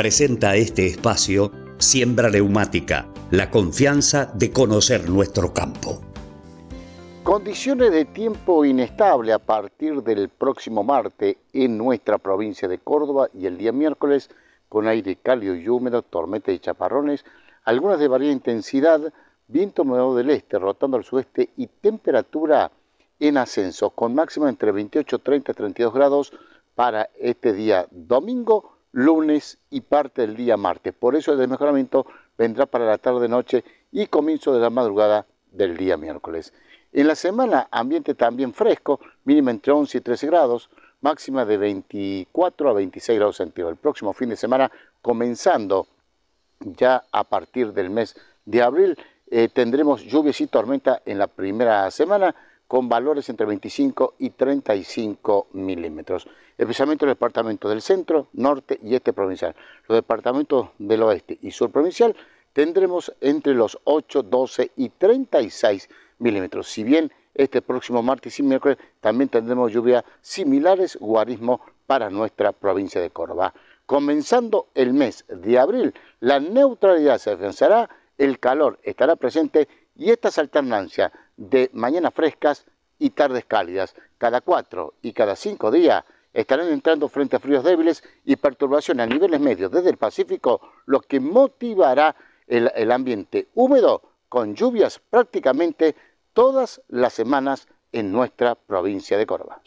presenta este espacio Siembra Neumática, la confianza de conocer nuestro campo. Condiciones de tiempo inestable a partir del próximo martes en nuestra provincia de Córdoba y el día miércoles con aire cálido y húmedo, tormenta y chaparrones, algunas de varia intensidad, viento moderado del este rotando al sudeste y temperatura en ascenso, con máxima entre 28, 30, 32 grados para este día domingo lunes y parte del día martes. Por eso el desmejoramiento vendrá para la tarde-noche y comienzo de la madrugada del día miércoles. En la semana, ambiente también fresco, mínima entre 11 y 13 grados, máxima de 24 a 26 grados centígrados. El próximo fin de semana, comenzando ya a partir del mes de abril, eh, tendremos lluvias y tormenta en la primera semana, con valores entre 25 y 35 milímetros. Especialmente los departamentos del centro, norte y este provincial. Los departamentos del oeste y sur provincial tendremos entre los 8, 12 y 36 milímetros. Si bien este próximo martes y miércoles también tendremos lluvias similares, guarismo para nuestra provincia de Córdoba. Comenzando el mes de abril, la neutralidad se alcanzará... el calor estará presente y estas alternancias de mañanas frescas y tardes cálidas. Cada cuatro y cada cinco días estarán entrando frente a fríos débiles y perturbaciones a niveles medios desde el Pacífico, lo que motivará el, ambiente húmedo con lluvias prácticamente todas las semanas en nuestra provincia de Córdoba.